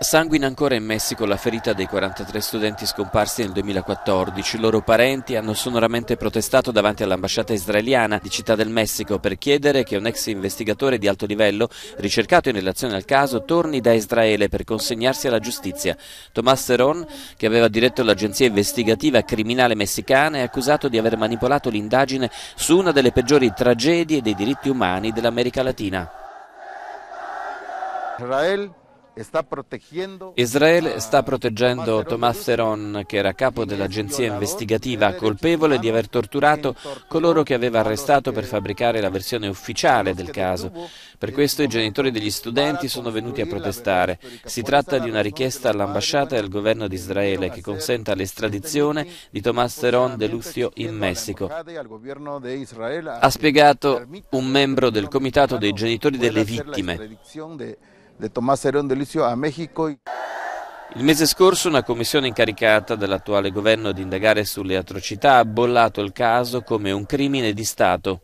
Sanguina ancora in Messico la ferita dei 43 studenti scomparsi nel 2014. I loro parenti hanno sonoramente protestato davanti all'ambasciata israeliana di Città del Messico per chiedere che un ex investigatore di alto livello, ricercato in relazione al caso, torni da Israele per consegnarsi alla giustizia. Tomas Seron, che aveva diretto l'agenzia investigativa criminale messicana, è accusato di aver manipolato l'indagine su una delle peggiori tragedie dei diritti umani dell'America Latina. Israel Israele sta proteggendo Thomas Theron, che era capo dell'agenzia investigativa, colpevole di aver torturato coloro che aveva arrestato per fabbricare la versione ufficiale del caso. Per questo i genitori degli studenti sono venuti a protestare. Si tratta di una richiesta all'ambasciata e al governo di Israele che consenta l'estradizione di Thomas Theron de Lucio in Messico. Ha spiegato un membro del comitato dei genitori delle vittime de Tomás Herón Delizio a México. Il mese scorso una commissione incaricata dall'attuale governo di indagare sulle atrocità ha bollato il caso come un crimine di Stato.